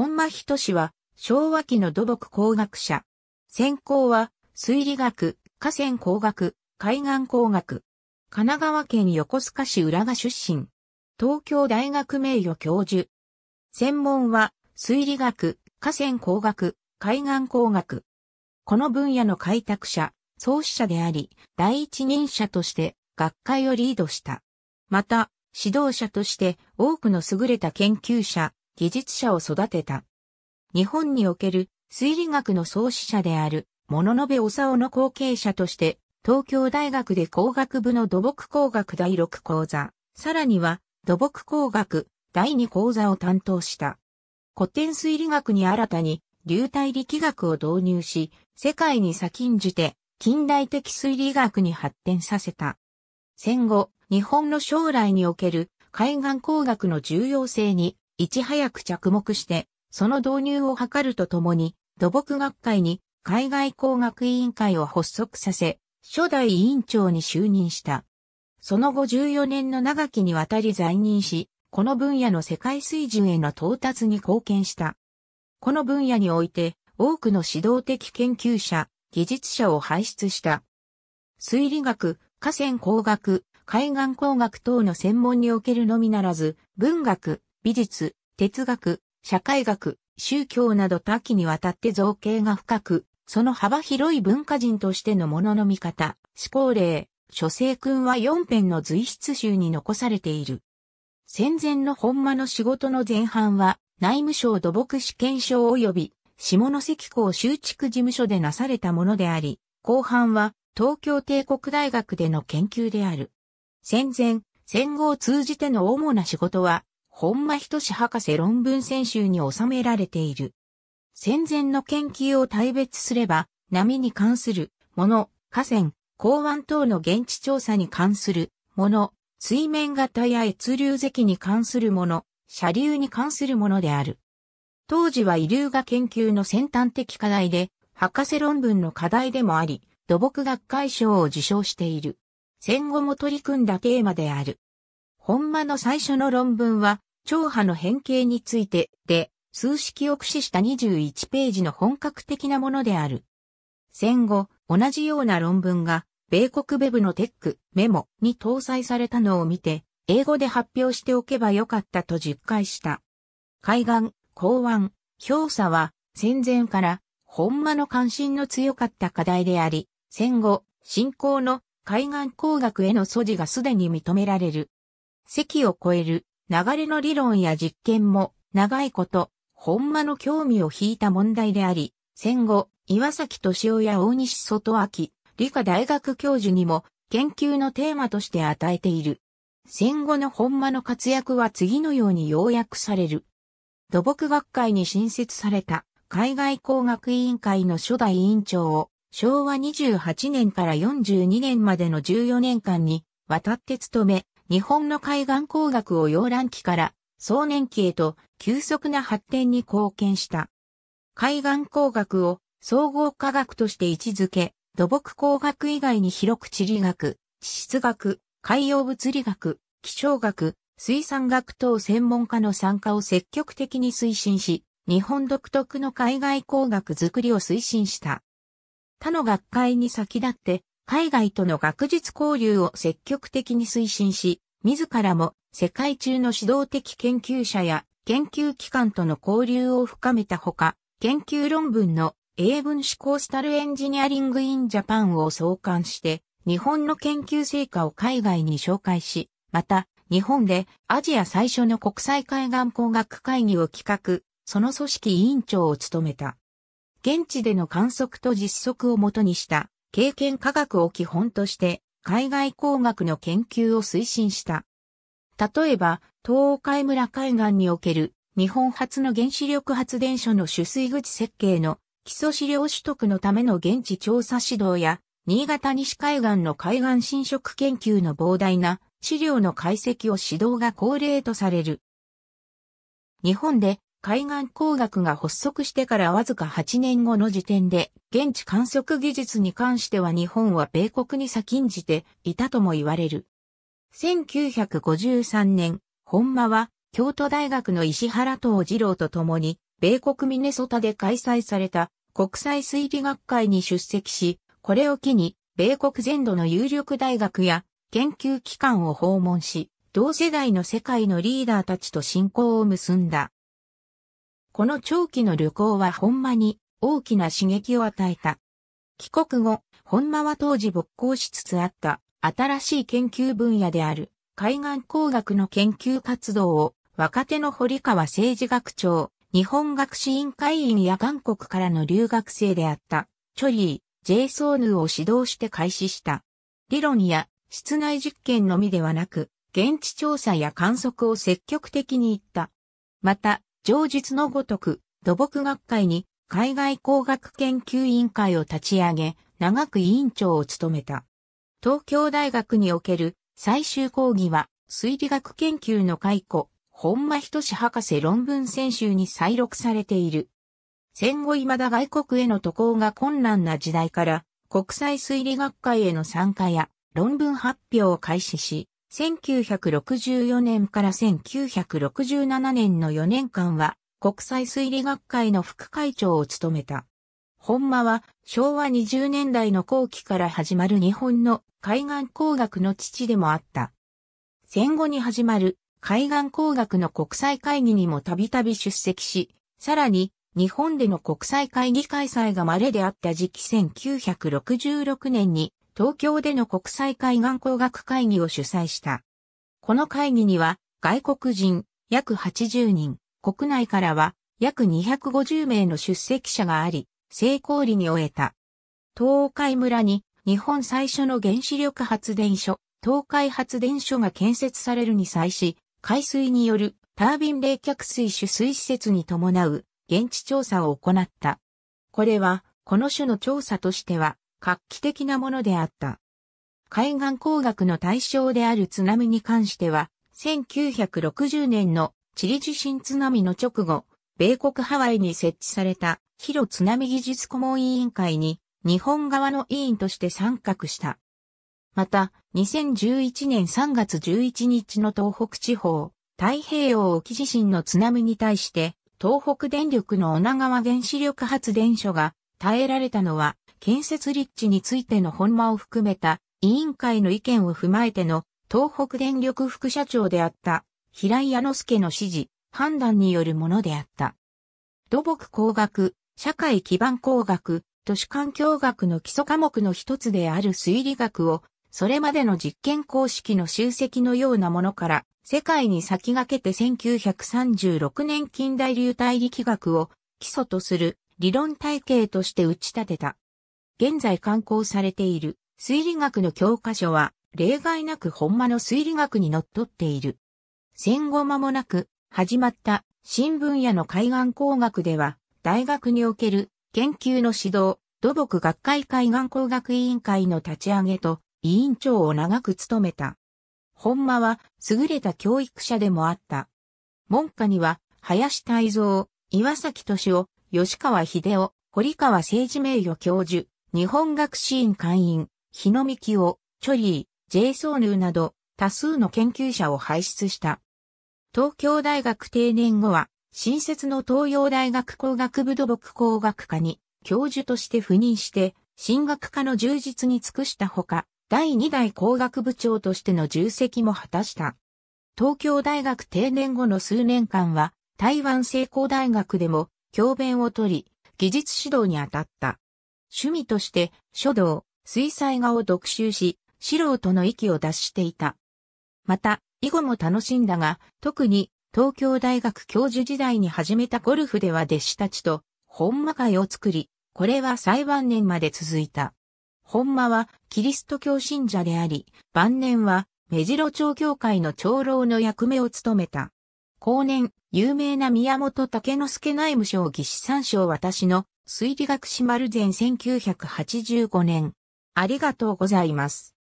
本間仁は昭和期の土木工学者。専攻は水理学、河川工学、海岸工学。神奈川県横須賀市浦賀出身。東京大学名誉教授。専門は水理学、河川工学、海岸工学。この分野の開拓者、創始者であり、第一人者として学会をリードした。また、指導者として多くの優れた研究者、技術者を育てた。日本における推理学の創始者である、物部治の後継者として、東京大学で工学部の土木工学第6講座、さらには土木工学第2講座を担当した。古典推理学に新たに流体力学を導入し、世界に先んじて近代的推理学に発展させた。戦後、日本の将来における海岸工学の重要性にいち早く着目して、その導入を図るとともに、土木学会に海外工学委員会を発足させ、初代委員長に就任した。その後14年の長きにわたり在任し、この分野の世界水準への到達に貢献した。この分野において、多くの指導的研究者、技術者を輩出した。水理学、河川工学、海岸工学等の専門におけるのみならず、文学、美術、哲学、社会学、宗教など多岐にわたって造形が深く、その幅広い文化人としてのものの見方、思考例、諸星君は4編の随筆集に残されている。戦前の本間の仕事の前半は、内務省土木試験所及び、下関港修築事務所でなされたものであり、後半は、東京帝国大学での研究である。戦前、戦後を通じての主な仕事は、本間仁志博士論文選集に収められている。戦前の研究を大別すれば、波に関するもの、河川、港湾等の現地調査に関するもの、水面型や越流石に関するもの、車流に関するものである。当時は遺留が研究の先端的課題で、博士論文の課題でもあり、土木学会賞を受賞している。戦後も取り組んだテーマである。本間の最初の論文は、長波の変形についてで、数式を駆使した21ページの本格的なものである。戦後、同じような論文が、米国ベブのテック、メモに搭載されたのを見て、英語で発表しておけばよかったと実感した。海岸、港湾、氷砂は戦前から本間の関心の強かった課題であり、戦後、進行の海岸工学への素地がすでに認められる。席を超える流れの理論や実験も長いこと、本間の興味を引いた問題であり、戦後、岩崎敏夫や大西外明、理科大学教授にも研究のテーマとして与えている。戦後の本間の活躍は次のように要約される。土木学会に新設された海外工学委員会の初代委員長を昭和28年から42年までの14年間にわたって務め、日本の海岸工学を洋蘭期から壮年期へと急速な発展に貢献した。海岸工学を総合科学として位置づけ、土木工学以外に広く地理学、地質学、海洋物理学、気象学、水産学等専門家の参加を積極的に推進し、日本独特の海外工学づくりを推進した。他の学会に先立って、海外との学術交流を積極的に推進し、自らも世界中の指導的研究者や研究機関との交流を深めたほか、研究論文の英文志ースタルエンジニアリングインジャパンを創刊して、日本の研究成果を海外に紹介し、また、日本でアジア最初の国際海岸工学会議を企画、その組織委員長を務めた。現地での観測と実測をもとにした経験科学を基本として海外工学の研究を推進した。例えば、東海村海岸における日本初の原子力発電所の取水口設計の基礎資料取得のための現地調査指導や、新潟西海岸の海岸侵食研究の膨大な資料の解析を指導が恒例とされる。日本で海岸工学が発足してからわずか8年後の時点で、現地観測技術に関しては日本は米国に先んじていたとも言われる。1953年、本間は京都大学の石原藤二郎と共に、米国ミネソタで開催された国際推理学会に出席し、これを機に、米国全土の有力大学や研究機関を訪問し、同世代の世界のリーダーたちと親交を結んだ。この長期の旅行は本間に大きな刺激を与えた。帰国後、本間は当時勃興しつつあった新しい研究分野である海岸工学の研究活動を若手の堀川政治学長、日本学士委員会員や韓国からの留学生であったチョリー、ジェイソーヌを指導して開始した。理論や室内実験のみではなく、現地調査や観測を積極的に行った。また、上実のごとく、土木学会に海外工学研究委員会を立ち上げ、長く委員長を務めた。東京大学における最終講義は、推理学研究の解雇、本間仁博士論文選集に再録されている。戦後未だ外国への渡航が困難な時代から、国際推理学会への参加や論文発表を開始し、1964年から1967年の4年間は国際推理学会の副会長を務めた。本間は昭和20年代の後期から始まる日本の海岸工学の父でもあった。戦後に始まる海岸工学の国際会議にもたびたび出席し、さらに日本での国際会議開催が稀であった時期1966年に東京での国際海岸工学会議を主催した。この会議には外国人約80人、国内からは約250名の出席者があり、成功裏に終えた。東海村に日本最初の原子力発電所、東海発電所が建設されるに際し、海水によるタービン冷却水取水施設に伴う現地調査を行った。これは、この種の調査としては画期的なものであった。海岸工学の対象である津波に関しては、1960年のチリ地震津波の直後、米国ハワイに設置された広津波技術顧問委員会に日本側の委員として参画した。また、2011年3月11日の東北地方、太平洋沖地震の津波に対して、東北電力の女川原子力発電所が耐えられたのは建設立地についての本間を含めた委員会の意見を踏まえての東北電力副社長であった平井矢之助の指示、判断によるものであった。土木工学、社会基盤工学、都市環境学の基礎科目の一つである推理学を、それまでの実験公式の集積のようなものから、世界に先駆けて1936年近代流体力学を基礎とする理論体系として打ち立てた。現在刊行されている推理学の教科書は例外なく本間の推理学に則っっている。戦後間もなく始まった新分野の海岸工学では大学における研究の指導、土木学会海岸工学委員会の立ち上げと委員長を長く務めた。本間は優れた教育者でもあった。門下には林泰造、岩崎敏夫、吉川秀夫、堀川政治名誉教授、日本学士院会員、日野幹夫、チョリー、ジェイソーヌーなど多数の研究者を輩出した。東京大学定年後は、新設の東洋大学工学部土木工学科に教授として赴任して、進学科の充実に尽くしたほか、第2代工学部長としての重責も果たした。東京大学定年後の数年間は、台湾成功大学でも教鞭を取り、技術指導に当たった。趣味として書道、水彩画を読習し、素人の息を脱していた。また、囲碁も楽しんだが、特に東京大学教授時代に始めたゴルフでは弟子たちと本間会を作り、これは最晩年まで続いた。本間はキリスト教信者であり、晩年は目白町教会の長老の役目を務めた。後年、有名な宮本武之助内務省技師三省私の水理学史丸前1985年。ありがとうございます。